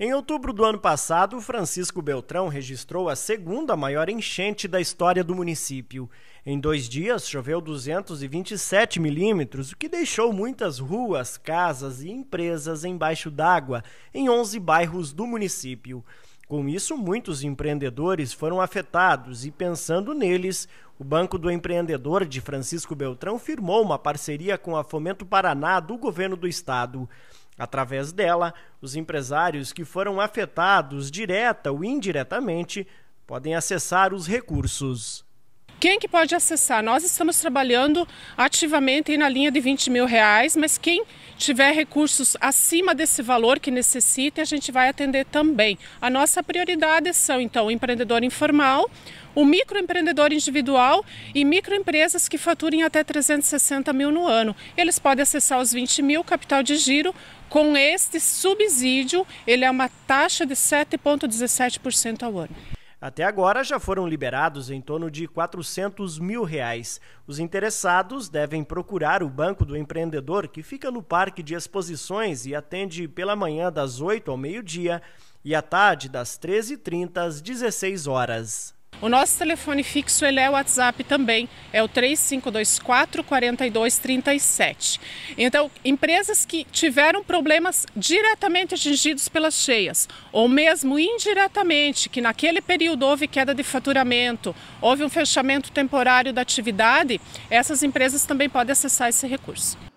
Em outubro do ano passado, Francisco Beltrão registrou a segunda maior enchente da história do município. Em dois dias, choveu 227 milímetros, o que deixou muitas ruas, casas e empresas embaixo d'água em 11 bairros do município. Com isso, muitos empreendedores foram afetados e, pensando neles, o Banco do Empreendedor de Francisco Beltrão firmou uma parceria com a Fomento Paraná do governo do estado. Através dela, os empresários que foram afetados direta ou indiretamente podem acessar os recursos. Quem que pode acessar? Nós estamos trabalhando ativamente na linha de 20 mil reais, mas quem tiver recursos acima desse valor que necessite, a gente vai atender também. A nossa prioridade são, então, o empreendedor informal, o microempreendedor individual e microempresas que faturem até 360 mil no ano. Eles podem acessar os 20 mil capital de giro com este subsídio, ele é uma taxa de 7,17% ao ano. Até agora já foram liberados em torno de 400 mil reais. Os interessados devem procurar o Banco do Empreendedor, que fica no Parque de Exposições e atende pela manhã das 8 ao meio-dia e à tarde das 13h30 às 16 horas. O nosso telefone fixo ele é o WhatsApp também, é o 3524 4237. Então, empresas que tiveram problemas diretamente atingidos pelas cheias, ou mesmo indiretamente, que naquele período houve queda de faturamento, houve um fechamento temporário da atividade, essas empresas também podem acessar esse recurso.